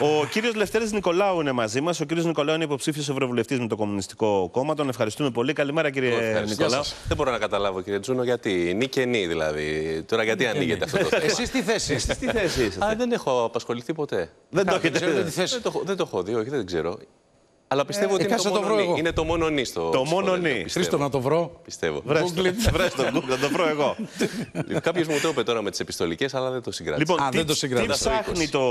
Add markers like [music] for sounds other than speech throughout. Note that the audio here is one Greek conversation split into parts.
Ο κύριος Λευτέρης Νικολάου είναι μαζί μας. Ο κύριος Νικολάου είναι υποψήφιος ευρωβουλευτής με το Κομμουνιστικό Κόμμα. Τον ευχαριστούμε πολύ. Καλημέρα, κύριε Νικολάου. Δεν μπορώ να καταλάβω, κύριε Τζούνο, γιατί. Νί δηλαδή. Τώρα γιατί νί ανοίγεται αυτό το θέμα. Εσείς τι θέση. τι θέση είστε. δεν έχω απασχοληθεί ποτέ. Δεν το έχετε. Δεν το έχω δει, δεν ξέρω. Αλλά πιστεύω ε, ότι είναι το, το είναι το μόνο νη στο Το μόνο νη. Χρήστο να το βρω. Πιστεύω. Βρες το, βρες το [laughs] Google, να το βρω εγώ. Κάποιος μου το είπε τώρα με τις επιστολικές, αλλά δεν το συγκράτησε. Λοιπόν, Α, τι, δεν το συγκράτησε. Τι ψάχνει το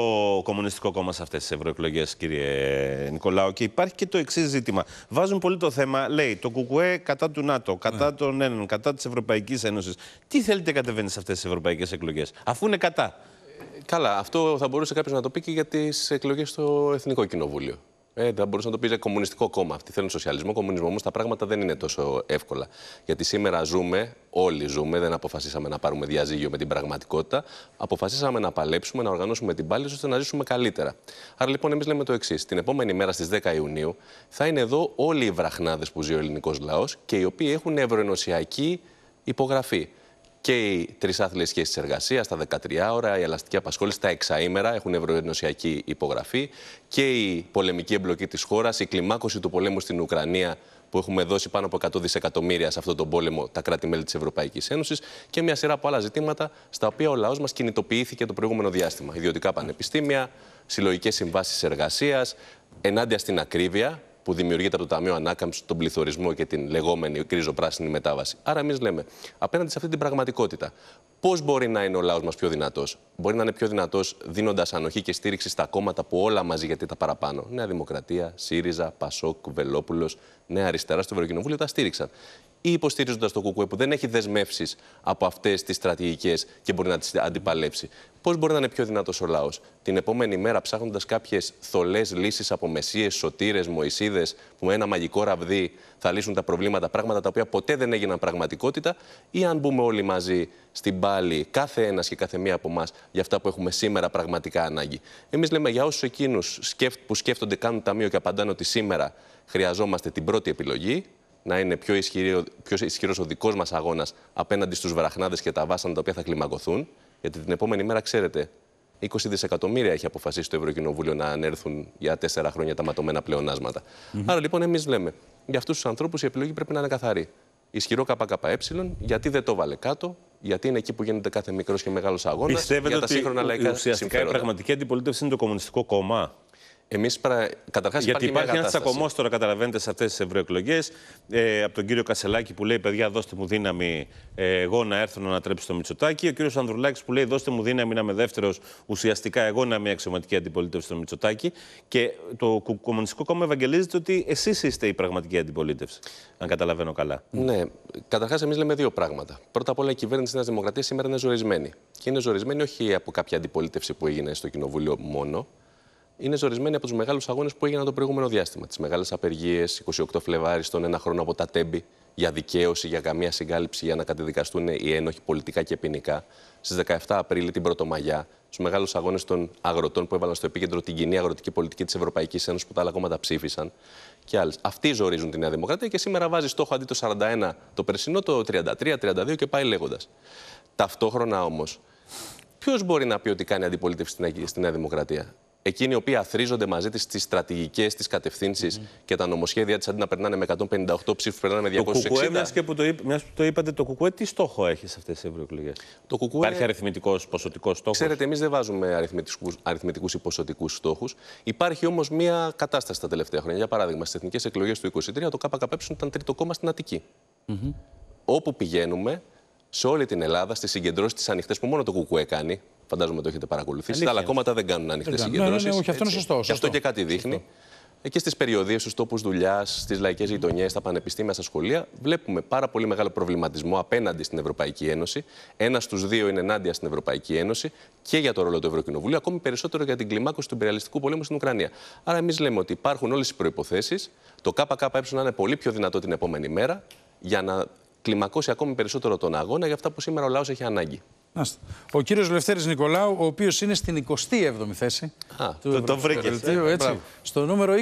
Κομμουνιστικό Κόμμα σε αυτές τις ευρωεκλογές, κύριε Νικολάου, και υπάρχει και το εξής ζήτημα. Βάζουν πολύ το θέμα, λέει, το ΚΚΕ κατά του ΝΑΤΟ, κατά ναι. των ΕΝ, κατά της Ευρωπαϊκής Ένωσης. Τι θέλετε κατεβαίνει σε αυτές τις ευρωπαϊκές εκλογές, αφού είναι κατά. Ε, καλά, αυτό θα μπορούσε κάποιος να το πει και για τις εκλογές στο Εθνικό Κοινοβούλιο. Ε, θα μπορούσα να το πει για κομμουνιστικό κόμμα. Αυτοί θέλουν σοσιαλισμό, κομμουνισμό. Όμως τα πράγματα δεν είναι τόσο εύκολα. Γιατί σήμερα ζούμε, όλοι ζούμε, δεν αποφασίσαμε να πάρουμε διαζύγιο με την πραγματικότητα. Αποφασίσαμε να παλέψουμε, να οργανώσουμε την πάλη, ώστε να ζήσουμε καλύτερα. Άρα λοιπόν, εμείς λέμε το εξής. Την επόμενη μέρα στις 10 Ιουνίου θα είναι εδώ όλοι οι βραχνάδες που ζει ο ελληνικός λαός και οι οποίοι έχουν ευρωενωσιακή υπογραφή και οι τρεις άθλιες σχέσεις εργασίας τα 13 ώρα, η ελαστική απασχόληση 6 ημέρα, έχουν ευρωενωσιακή υπογραφή και η πολεμική εμπλοκή της χώρας, η κλιμάκωση του πολέμου στην Ουκρανία που έχουμε δώσει πάνω από 100 δισεκατομμύρια σε αυτόν τον πόλεμο τα κράτη-μέλη της Ευρωπαϊκής Ένωσης και μια σειρά από άλλα ζητήματα στα οποία ο λαός μας κινητοποιήθηκε το προηγούμενο διάστημα. Ιδιωτικά πανεπιστήμια, συλλογικές συμβάσεις εργασίας, ενάντια στην ακρίβεια, που δημιουργείται από το Ταμείο Ανάκαμψης, τον πληθωρισμό και την λεγόμενη κρίζο-πράσινη μετάβαση. Άρα, εμείς λέμε, απέναντι σε αυτή την πραγματικότητα, πώς μπορεί να είναι ο λαός μας πιο δυνατός. Μπορεί να είναι πιο δυνατός δίνοντας ανοχή και στήριξη στα κόμματα που όλα μαζί γιατί τα παραπάνω. Νέα Δημοκρατία, ΣΥΡΙΖΑ, ΠΑΣΟΚ, Βελόπουλος, Νέα Αριστερά στο Ευρωκοινοβούλιο τα στήριξαν ή υποστηρίζοντας το ΚΚΕ που δεν έχει δεσμεύσεις από αυτές τις στρατηγικές και μπορεί να τις αντιπαλέψει. Πώς μπορεί να είναι πιο δυνατός ο λαός την επόμενη μέρα ψάχνοντας κάποιες θολές λύσεις από μεσίες, σωτήρες, μοησίδε που με ένα μαγικό ραβδί θα λύσουν τα προβλήματα, πράγματα τα οποία ποτέ δεν έγιναν πραγματικότητα, ή αν μπούμε όλοι μαζί στην πάλη, κάθε ένας και κάθε μία από εμά, για αυτά που έχουμε σήμερα πραγματικά ανάγκη. Εμείς λέμε για όσους εκείνους που σκέφτονται, κάνουν ταμείο και απαντάνε ότι σήμερα χρειαζόμαστε την πρώτη επιλογή, να είναι πιο, ισχυρό, πιο ισχυρός ο δικός μας αγώνας απέναντι στους βραχνάδες και τα βάσανα τα οποία θα κλιμακωθούν. Γιατί την επόμενη μέρα, ξέρετε, 20 δισεκατομμύρια έχει αποφασίσει το Ευρωκοινοβούλιο να ανέρθουν για τέσσερα χρόνια τα ματωμένα πλεονάσματα. Mm Άρα λοιπόν, εμείς λέμε για αυτούς τους ανθρώπους η επιλογή πρέπει να είναι καθαρή. Ισχυρό ΚΚΕ, γιατί δεν το βάλε κάτω, γιατί είναι εκεί που γίνεται κάθε μικρός και μεγάλος αγώνας για τα σύγχρονα λαϊκά η πραγματική αντιπολίτευση είναι το Κομμουνιστικό Κόμμα. Εμείς παρα... καταρχάς Γιατί υπάρχει ένα τσακωμός τώρα, καταλαβαίνετε, σε αυτές τις ευρωεκλογές ε, από τον κύριο Κασελάκη που λέει: Παιδιά, δώστε μου δύναμη ε, εγώ να έρθω να ανατρέψω το Μητσοτάκι. Ο κύριος Ανδρουλάκης που λέει: Δώστε μου δύναμη να είμαι δεύτερος, ουσιαστικά εγώ να είμαι αξιωματική αντιπολίτευση στο Μητσοτάκι. Και το Κομμουνιστικό Κόμμα ευαγγελίζεται ότι εσείς είστε η πραγματική αντιπολίτευση, αν καταλαβαίνω καλά. Ναι. Καταρχάς, εμείς λέμε δύο πράγματα. Πρώτα απ' όλα, η κυβέρνηση τη Δημοκρατίας σήμερα είναι ζορισμένη. Και είναι ζορισμένη όχι από κάποια αντιπολίτευση που έγινε στο Κοινοβούλιο μόνο, είναι ζορισμένη από τους μεγάλους αγώνες που έγιναν το προηγούμενο διάστημα. Τις μεγάλες απεργίες, 28 Φλεβάρι, στον ένα χρόνο από τα Τέμπη, για δικαίωση, για καμία συγκάλυψη, για να κατεδικαστούν οι ένοχοι πολιτικά και ποινικά. Στις 17 Απρίλη, την Πρωτομαγιά, στου μεγάλους αγώνες των αγροτών που έβαλαν στο επίκεντρο την κοινή αγροτική πολιτική της Ευρωπαϊκής Ένωσης που τα άλλα κόμματα ψήφισαν και άλλες. Αυτοί ζορίζουν τη Νέα Δημοκρατία και σήμερα βάζει στόχο αντί το 41 το περσινό, το 33, 32 και πάει λέγοντας. Ταυτόχρονα όμως, ποιος μπορεί να πει ότι κάνει αντιπολίτευση στη Νέα Δημοκρατία εκείνοι οι οποίοι αθρίζονται μαζί της τι στρατηγικέ, τι κατευθύνσει και τα νομοσχέδια της αντί να περνάνε με 158 ψήφους, περνάνε με 260. Το κουκουέ, μιας και που το, μιας που το είπατε, το κουκουέ τι στόχο έχει σε αυτές τις ευρωεκλογές. Κουκουέ... Υπάρχει αριθμητικός ποσοτικός στόχος. Ξέρετε, εμείς δεν βάζουμε αριθμητικούς ή ποσοτικούς στόχους. Υπάρχει όμως μια κατάσταση τα τελευταία χρόνια. Για παράδειγμα, στις εθνικές εκλογές του 2023 το ΚΚΕ ήταν τρίτο κόμμα στην Αττική. Mm Όπου πηγαίνουμε σε όλη την Ελλάδα, στις συγκεντρώσεις, τη ανοιχτές που μόνο το κουκουέ κάνει, Φαντάζομαι το έχετε παρακολουθήσει. Τα άλλα κόμματα δεν κάνουν ανοιχτές συγκεντρώσεις. Ναι, ναι, όχι, αυτό είναι σωστό. Και αυτό και κάτι δείχνει. Ε, και στις περιοδίες, στους τόπους δουλειάς, στις λαϊκές γειτονιές, στα πανεπιστήμια, στα σχολεία, βλέπουμε πάρα πολύ μεγάλο προβληματισμό απέναντι στην Ευρωπαϊκή Ένωση. Ένας στους δύο είναι ενάντια στην Ευρωπαϊκή Ένωση και για το ρόλο του Ευρωκοινοβουλίου, ακόμη περισσότερο για την κλιμάκωση του υπεριαλιστικού πολέμου στην Ουκρανία. Άρα, εμείς λέμε ότι υπάρχουν όλες οι προποθέσει. Το ΚΚΕ να είναι πολύ πιο δυνατό την επόμενη μέρα για να κλιμακώσει ακόμη περισσότερο τον αγώνα για αυτά που σήμερα ο λαός έχει ανάγκη. Ο κύριος Λευτέρης Νικολάου, ο οποίος είναι στην 27η θέση. Α, του το, το βρήκες. Ε, στο νούμερο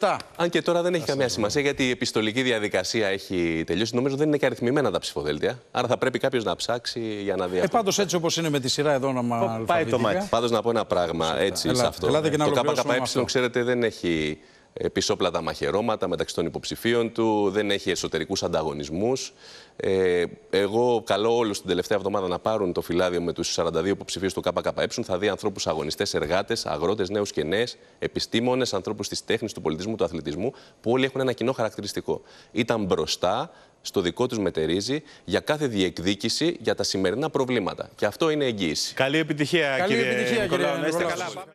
27. Αν και τώρα δεν έχει καμία σημασία γιατί η επιστολική διαδικασία έχει τελειώσει. Νομίζω δεν είναι και αριθμημένα τα ψηφοδέλτια. Άρα θα πρέπει κάποιος να ψάξει για να δει. Ε, Πάντως έτσι όπως είναι με τη σειρά εδώ να μα. Πάει το μάτι. Πάντως να πω ένα πράγμα έτσι Έλα, σε αυτό. Το ΚΚΕ ξέρετε δεν έχει ε, πισόπλατα μαχαιρώματα μεταξύ των υποψηφίων του, δεν έχει εσωτερικούς ανταγωνισμούς. Ε, εγώ καλώ όλους την τελευταία εβδομάδα να πάρουν το φυλάδιο με τους 42 υποψηφίους του ΚΚΕ. Θα δει ανθρώπους αγωνιστές, εργάτες, αγρότες, νέους και νέες, επιστήμονες, ανθρώπους της τέχνης, του πολιτισμού, του αθλητισμού, που όλοι έχουν ένα κοινό χαρακτηριστικό. Ήταν μπροστά στο δικό τους μετερίζει για κάθε διεκδίκηση για τα σημερινά προβλήματα. Και αυτό είναι εγγύηση. Καλή επιτυχία, Καλή κύριε επιτυχία, είστε καλά.